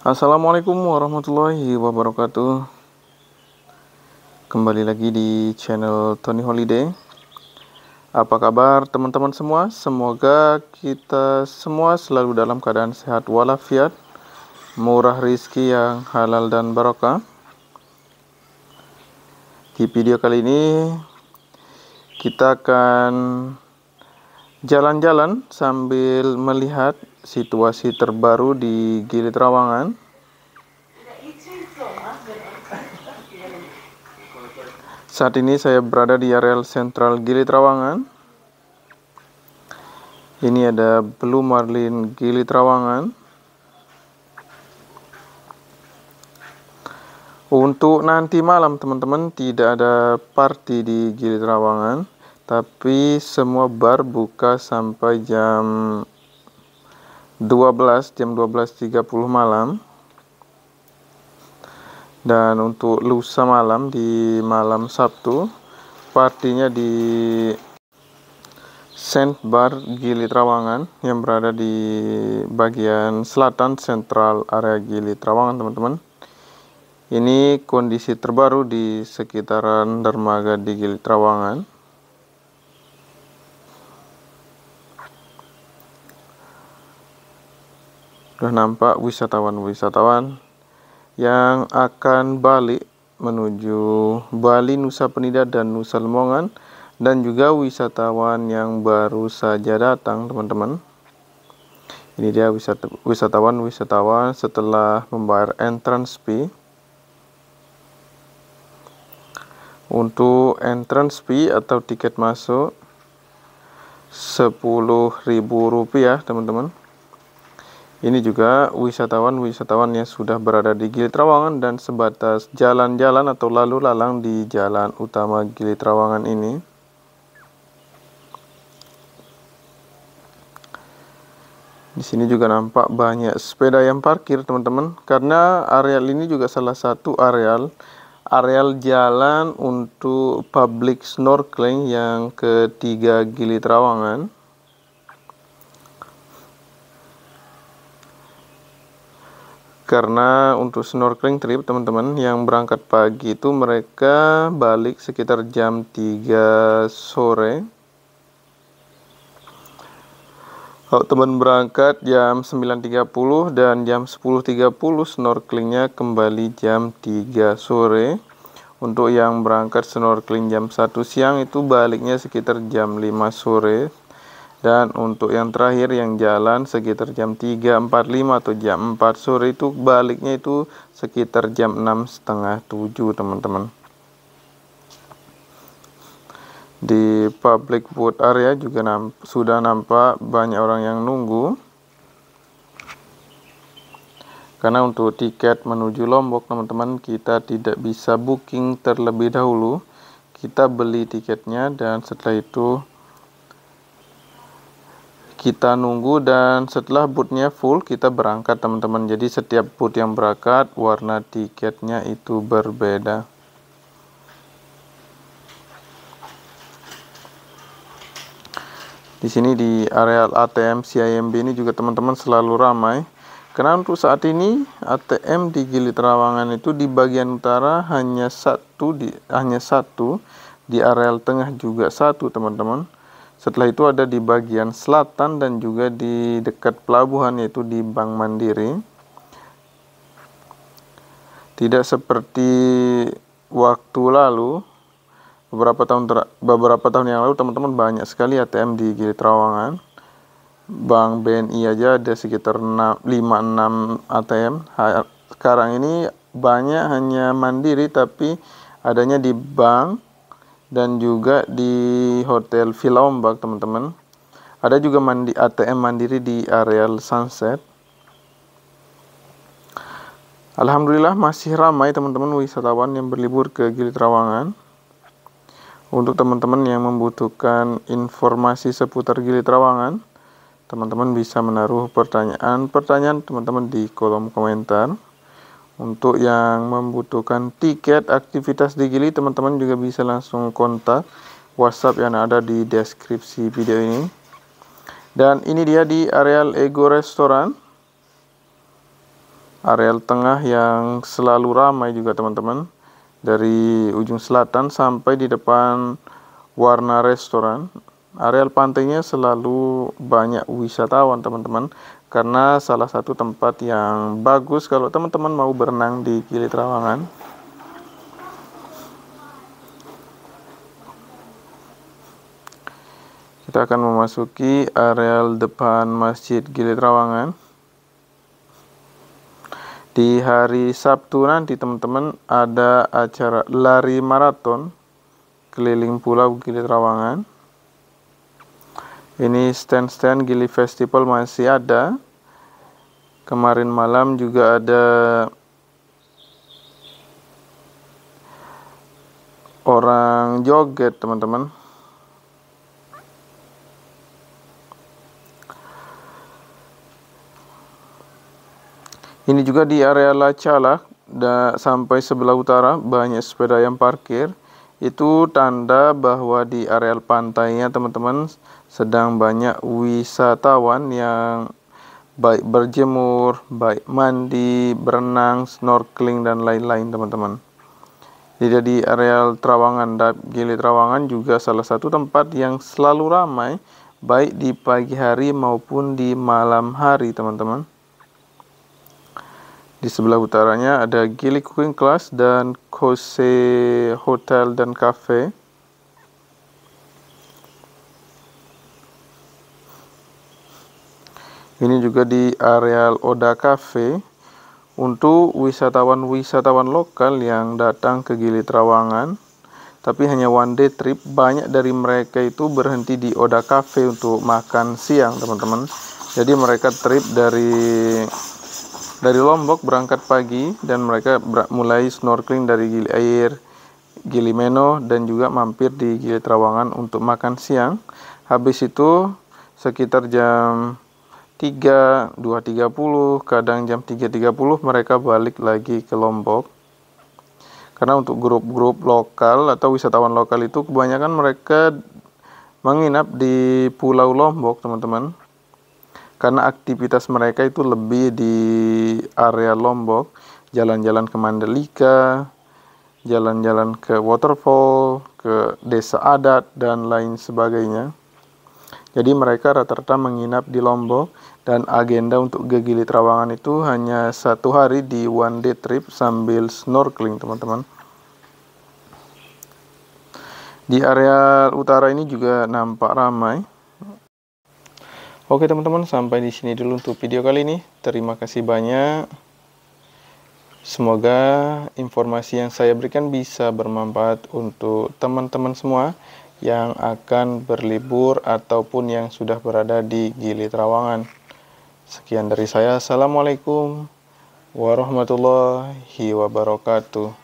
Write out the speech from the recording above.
Assalamualaikum warahmatullahi wabarakatuh Kembali lagi di channel Tony Holiday Apa kabar teman-teman semua? Semoga kita semua selalu dalam keadaan sehat walafiat Murah rizki yang halal dan barokah Di video kali ini Kita akan jalan-jalan sambil melihat situasi terbaru di Gili Trawangan. Saat ini saya berada di areal sentral Gili Trawangan. Ini ada Blue Marlin Gili Trawangan. Untuk nanti malam teman-teman tidak ada party di Gili Trawangan tapi semua bar buka sampai jam 12 jam 12.30 malam dan untuk lusa malam di malam Sabtu partinya di Saint Bar Gili Trawangan yang berada di bagian selatan sentral area Gili Trawangan teman-teman ini kondisi terbaru di sekitaran dermaga di Gili Trawangan sudah nampak wisatawan-wisatawan yang akan balik menuju Bali, Nusa Penida, dan Nusa Lembongan dan juga wisatawan yang baru saja datang, teman-teman. Ini dia wisatawan-wisatawan setelah membayar entrance fee. Untuk entrance fee atau tiket masuk, Rp10.000, teman-teman. Ini juga wisatawan-wisatawan yang sudah berada di Gili Trawangan dan sebatas jalan-jalan atau lalu lalang di jalan utama Gili Trawangan ini. Di sini juga nampak banyak sepeda yang parkir, teman-teman, karena areal ini juga salah satu areal areal jalan untuk public snorkeling yang ketiga Gili Trawangan. karena untuk snorkeling trip teman-teman yang berangkat pagi itu mereka balik sekitar jam 3 sore kalau teman berangkat jam 9.30 dan jam 10.30 snorkelingnya kembali jam 3 sore untuk yang berangkat snorkeling jam 1 siang itu baliknya sekitar jam 5 sore dan untuk yang terakhir yang jalan sekitar jam 3.45 atau jam 4 sore itu baliknya itu sekitar jam 6 setengah 7 teman-teman. Di public food area juga namp sudah nampak banyak orang yang nunggu. Karena untuk tiket menuju Lombok teman-teman kita tidak bisa booking terlebih dahulu. Kita beli tiketnya dan setelah itu kita nunggu dan setelah bootnya full kita berangkat teman-teman jadi setiap boot yang berangkat warna tiketnya itu berbeda di sini di areal ATM CIMB ini juga teman-teman selalu ramai karena untuk saat ini ATM di Gili Trawangan itu di bagian utara hanya satu di hanya satu di areal tengah juga satu teman-teman setelah itu ada di bagian selatan dan juga di dekat pelabuhan yaitu di Bank Mandiri. Tidak seperti waktu lalu beberapa tahun beberapa tahun yang lalu teman-teman banyak sekali ATM di Gili Trawangan. Bank BNI aja ada sekitar 5 6 ATM. Sekarang ini banyak hanya Mandiri tapi adanya di bank dan juga di Hotel Villa Ombak teman-teman ada juga mandi ATM mandiri di areal Sunset Alhamdulillah masih ramai teman-teman wisatawan yang berlibur ke Gili Trawangan untuk teman-teman yang membutuhkan informasi seputar Gili Trawangan teman-teman bisa menaruh pertanyaan-pertanyaan teman-teman di kolom komentar untuk yang membutuhkan tiket aktivitas di Gili, teman-teman juga bisa langsung kontak WhatsApp yang ada di deskripsi video ini. Dan ini dia di areal Ego Restoran. Areal tengah yang selalu ramai juga teman-teman. Dari ujung selatan sampai di depan warna restoran. Areal pantainya selalu banyak wisatawan teman-teman karena salah satu tempat yang bagus kalau teman-teman mau berenang di Gili Trawangan. Kita akan memasuki areal depan Masjid Gili Trawangan. Di hari Sabtu nanti teman-teman ada acara lari maraton keliling pulau Gili Trawangan ini stand-stand Gili Festival masih ada kemarin malam juga ada orang joget teman-teman ini juga di area Lacala da, sampai sebelah utara banyak sepeda yang parkir itu tanda bahwa di areal pantainya teman-teman sedang banyak wisatawan yang baik berjemur, baik mandi, berenang, snorkeling dan lain-lain teman-teman. Jadi di areal Trawangan, Gili Trawangan juga salah satu tempat yang selalu ramai baik di pagi hari maupun di malam hari teman-teman. Di sebelah utaranya ada Gili Cooking Class dan Kose Hotel dan Cafe. Ini juga di areal Oda Cafe untuk wisatawan-wisatawan lokal yang datang ke Gili Trawangan. Tapi hanya one day trip, banyak dari mereka itu berhenti di Oda Cafe untuk makan siang, teman-teman. Jadi mereka trip dari dari Lombok berangkat pagi dan mereka mulai snorkeling dari gili air Gili Meno dan juga mampir di Gili Trawangan untuk makan siang. Habis itu sekitar jam 3, 2.30, kadang jam 3.30 mereka balik lagi ke Lombok. Karena untuk grup-grup lokal atau wisatawan lokal itu kebanyakan mereka menginap di Pulau Lombok, teman-teman karena aktivitas mereka itu lebih di area Lombok, jalan-jalan ke Mandalika, jalan-jalan ke waterfall, ke desa adat dan lain sebagainya. Jadi mereka rata-rata menginap di Lombok dan agenda untuk ke Gili Trawangan itu hanya satu hari di one day trip sambil snorkeling teman-teman. Di area utara ini juga nampak ramai. Oke teman-teman, sampai di sini dulu untuk video kali ini. Terima kasih banyak. Semoga informasi yang saya berikan bisa bermanfaat untuk teman-teman semua yang akan berlibur ataupun yang sudah berada di Gili Trawangan. Sekian dari saya. Assalamualaikum warahmatullahi wabarakatuh.